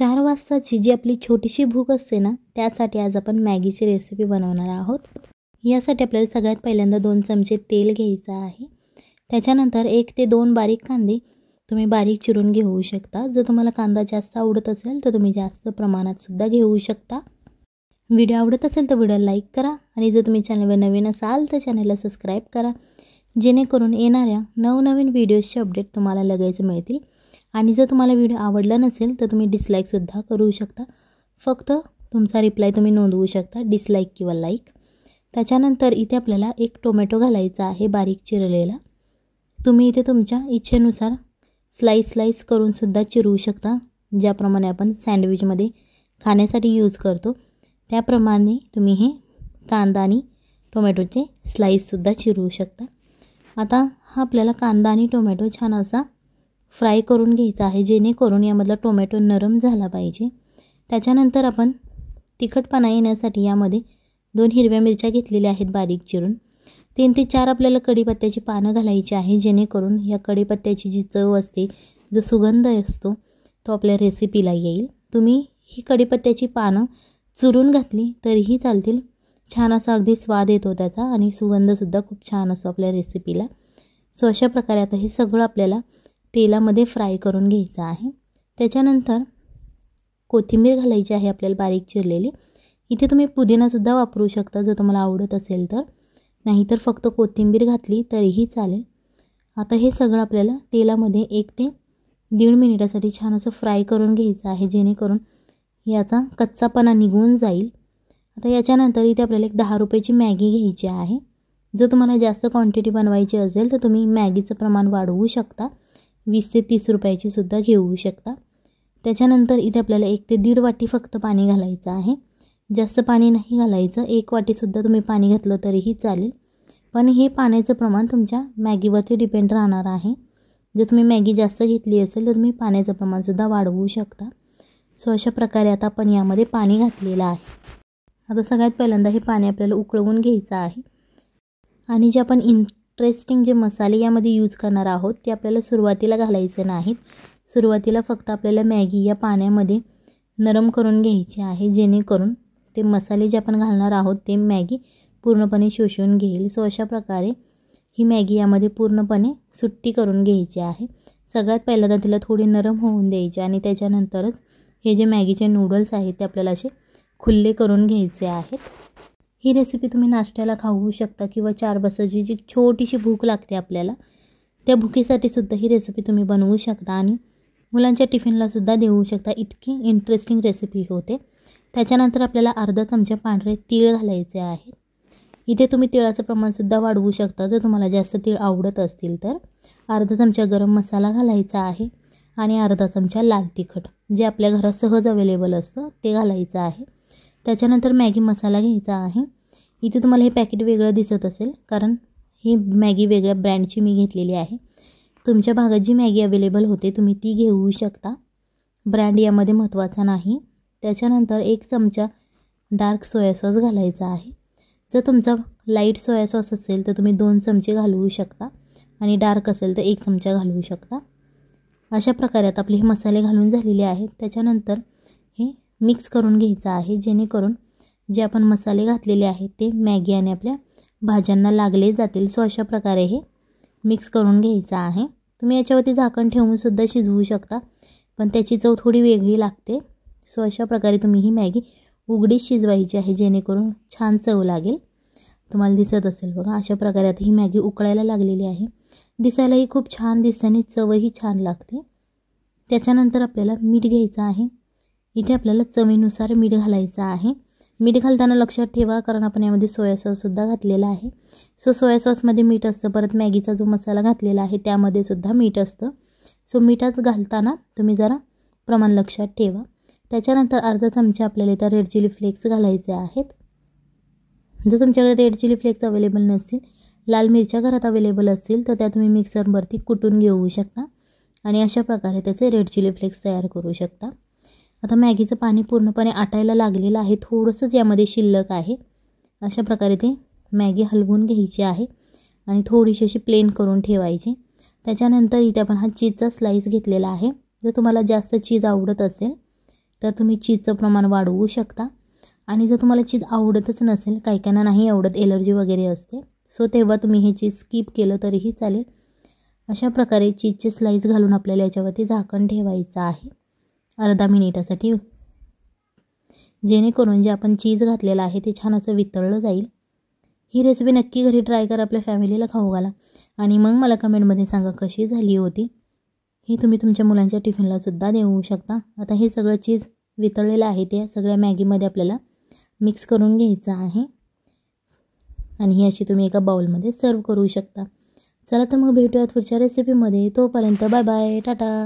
चार वाजताची जी आपली छोटीशी भूक असते ना त्यासाठी आज आपण मॅगीची रेसिपी बनवणार आहोत यासाठी आपल्याला सगळ्यात पहिल्यांदा दोन चमचे तेल घ्यायचं आहे त्याच्यानंतर एक ते दोन बारीक कांदे तुम्ही बारीक चिरून घेऊ शकता जर तुम्हाला कांदा जास्त आवडत असेल तर तुम्ही जास्त प्रमाणातसुद्धा घेऊ शकता व्हिडिओ आवडत असेल तर व्हिडिओ लाईक करा आणि जर तुम्ही चॅनलवर नवीन असाल तर चॅनलला सबस्क्राईब करा जेणेकरून येणाऱ्या नवनवीन व्हिडिओजचे अपडेट तुम्हाला लगेच मिळतील आणि जर तुम्हाला व्हिडिओ आवडला नसेल तर तुम्ही डिसलाईकसुद्धा करू शकता फक्त तुमचा रिप्लाय तुम्ही नोंदवू शकता डिसलाईक किंवा लाईक त्याच्यानंतर इथे आपल्याला एक टोमॅटो घालायचा आहे बारीक चिरलेला तुम्ही इथे तुमच्या इच्छेनुसार स्लाईस स्लाईस करूनसुद्धा चिरवू शकता ज्याप्रमाणे आपण सँडविचमध्ये खाण्यासाठी यूज करतो त्याप्रमाणे तुम्ही हे कांदा आणि टोमॅटोचे स्लाईससुद्धा चिरवू शकता आता हा आपल्याला कांदा आणि टोमॅटो छान असा फ्राय करून घ्यायचा आहे जेणेकरून यामधला टोमॅटो नरम झाला पाहिजे त्याच्यानंतर आपण तिखटपणा येण्यासाठी यामध्ये दोन हिरव्या मिरच्या घेतलेल्या आहेत बारीक चिरून तीन ते चार आपल्याला कढीपत्त्याची पानं घालायची आहे जेणेकरून या कढीपत्त्याची जी चव असते जो सुगंध असतो तो आपल्या रेसिपीला येईल तुम्ही ही कढीपत्त्याची पानं चुरून घातली तरीही चालतील छान असा अगदी स्वाद येतो त्याचा आणि सुगंधसुद्धा खूप छान असतो आपल्या रेसिपीला सो अशा प्रकारे आता हे सगळं आपल्याला तेलामध्ये फ्राय करून घ्यायचा आहे त्याच्यानंतर कोथिंबीर घालायची आहे आपल्याला बारीक चिरलेली इथे तुम्ही पुदिनासुद्धा वापरू शकता जर तुम्हाला आवडत असेल तर नाहीतर फक्त कोथिंबीर घातली तरीही चालेल आता हे सगळं आपल्याला तेलामध्ये एक ते दीड मिनिटासाठी छान असं फ्राय करून घ्यायचं आहे जेणेकरून याचा कच्चापणा निघून जाईल आता याच्यानंतर इथे आपल्याला एक दहा रुपयाची मॅगी घ्यायची आहे जर तुम्हाला जास्त क्वांटिटी बनवायची असेल तर तुम्ही मॅगीचं प्रमाण वाढवू शकता वीस ते तीस रुपयाची सुद्धा घेऊ शकता त्याच्यानंतर इथे आपल्याला एक ते दीड वाटी फक्त पाणी घालायचं आहे जास्त पाणी नाही घालायचं एक वाटीसुद्धा तुम्ही पाणी घातलं तरीही चालेल पण हे पाण्याचं प्रमाण तुमच्या मॅगीवरती डिपेंड राहणार आहे जर तुम्ही मॅगी जास्त घेतली असेल तर तुम्ही पाण्याचं प्रमाणसुद्धा वाढवू शकता सो अशा प्रकारे आता आपण यामध्ये पाणी घातलेलं आहे आता सगळ्यात पहिल्यांदा हे पाणी आपल्याला उकळवून घ्यायचं आहे आणि जे आपण इन ट्रेस्टिंग जे मसाले यामध्ये यूज करणार आहोत ते आपल्याला सुरुवातीला घालायचे नाहीत सुरुवातीला फक्त आपल्याला मॅगी या पाण्यामध्ये नरम करून घ्यायची आहे जेणेकरून ते मसाले जे आपण घालणार आहोत ते मॅगी पूर्णपणे शोषून घेईल सो अशा प्रकारे ही मॅगी यामध्ये पूर्णपणे सुट्टी करून घ्यायची आहे सगळ्यात पहिल्यांदा तिला थोडी नरम होऊन द्यायची आणि त्याच्यानंतरच हे जे मॅगीचे नूडल्स आहेत ते आपल्याला असे खुल्ले करून घ्यायचे आहेत ही रेसिपी तुम्ही नाश्त्याला खाऊ शकता किंवा चार बसाची जी छोटीशी भूक लागते आपल्याला त्या भूकीसाठी सुद्धा ही रेसिपी तुम्ही बनवू शकता आणि मुलांच्या टिफिनला सुद्धा देऊ शकता इतकी इंटरेस्टिंग रेसिपी होते त्याच्यानंतर आपल्याला अर्धा चमचा पांढरे तीळ घालायचे आहेत इथे तुम्ही तिळाचं प्रमाणसुद्धा वाढवू शकता जर तुम्हाला जास्त तीळ आवडत असतील तर अर्धा चमचा गरम मसाला घालायचा आहे आणि अर्धा चमचा लाल तिखट जे आपल्या घरात सहज अवेलेबल असतं ते घालायचं आहे त्याच्यानंतर मॅगी मसाला घ्यायचा आहे इथे तुम्हाला हे पॅकेट वेगळं दिसत असेल कारण ही मॅगी वेगळ्या ब्रँडची मी घेतलेली आहे तुमच्या भागात जी मॅगी अवेलेबल होते तुम्ही ती घेऊ शकता ब्रँड यामध्ये महत्त्वाचा नाही त्याच्यानंतर एक चमचा डार्क सोया सॉस घालायचा आहे जर तुमचा लाईट सोया सॉस असेल तर तुम्ही दोन चमचे घालवू शकता आणि डार्क असेल तर एक चमचा घालवू शकता अशा प्रकारे आता आपले हे मसाले घालून झालेले आहेत त्याच्यानंतर मिक्स करून घ्यायचा आहे जेणेकरून जे आपण मसाले घातलेले आहेत ते मॅगी आणि आपल्या भाज्यांना लागले जातील सो अशा प्रकारे हे मिक्स करून घ्यायचं आहे तुम्ही याच्यावरती झाकण ठेवूनसुद्धा शिजवू शकता पण त्याची चव थोडी वेगळी लागते सो अशा प्रकारे तुम्ही ही मॅगी उघडीच शिजवायची आहे जेणेकरून छान चव लागेल तुम्हाला दिसत असेल बघा अशा प्रकारे आता ही मॅगी उकळायला लागलेली आहे दिसायलाही खूप छान दिसते आणि चवही छान लागते त्याच्यानंतर आपल्याला मीठ घ्यायचं आहे इथे आपल्याला चवीनुसार मीठ घालायचं आहे मीठ घालताना लक्षात ठेवा कारण आपण यामध्ये सोया सॉससुद्धा घातलेला आहे सो सोया सॉसमध्ये मीठ असतं परत मॅगीचा जो मसाला घातलेला आहे त्यामध्ये सुद्धा मीठ असतं सो मीठात घालताना तुम्ही जरा प्रमाण लक्षात ठेवा त्याच्यानंतर अर्धा चमचा आपल्याला इथं रेड चिली फ्लेक्स घालायचे आहेत जर तुमच्याकडे रेड चिली फ्लेक्स अवेलेबल नसतील लाल मिरच्या घरात अवेलेबल असतील तर त्या तुम्ही मिक्सरवरती कुटून घेऊ शकता आणि अशा प्रकारे त्याचे रेड चिली फ्लेक्स तयार करू शकता आता मॅगीचं पाणी पूर्णपणे आटायला लागलेलं आहे थोडंसंच यामध्ये शिल्लक आहे अशा प्रकारे ते मॅगी हलवून घ्यायची आहे आणि थोडीशी अशी प्लेन करून ठेवायची त्याच्यानंतर इथे आपण हा चीजचा स्लाईस घेतलेला आहे जर तुम्हाला जास्त चीज आवडत असेल तर तुम्ही चीजचं प्रमाण वाढवू शकता आणि जर तुम्हाला चीज आवडतच नसेल काही काही नाही आवडत एलर्जी वगैरे असते सो तेव्हा तुम्ही हे चीज स्किप केलं तरीही चालेल अशा प्रकारे चीजचे स्लाईस घालून आपल्याला याच्यावरती झाकण ठेवायचं आहे अर्धा मिनिटासाठी जेणेकरून जे आपण चीज घातलेलं आहे ते छान असं वितळलं जाईल ही रेसिपी नक्की घरी ट्राय करा आपल्या फॅमिलीला खाऊ घाला आणि मग मला कमेंटमध्ये सांगा कशी झाली होती ही तुम्ही तुमच्या मुलांच्या टिफिनला सुद्धा देऊ शकता आता हे सगळं चीज वितळलेलं आहे ते सगळ्या मॅगीमध्ये आपल्याला मिक्स करून घ्यायचं आहे आणि ही अशी तुम्ही एका बाउलमध्ये सर्व करू शकता चला तर मग भेटूयात पुढच्या रेसिपीमध्ये तोपर्यंत बाय बाय टाटा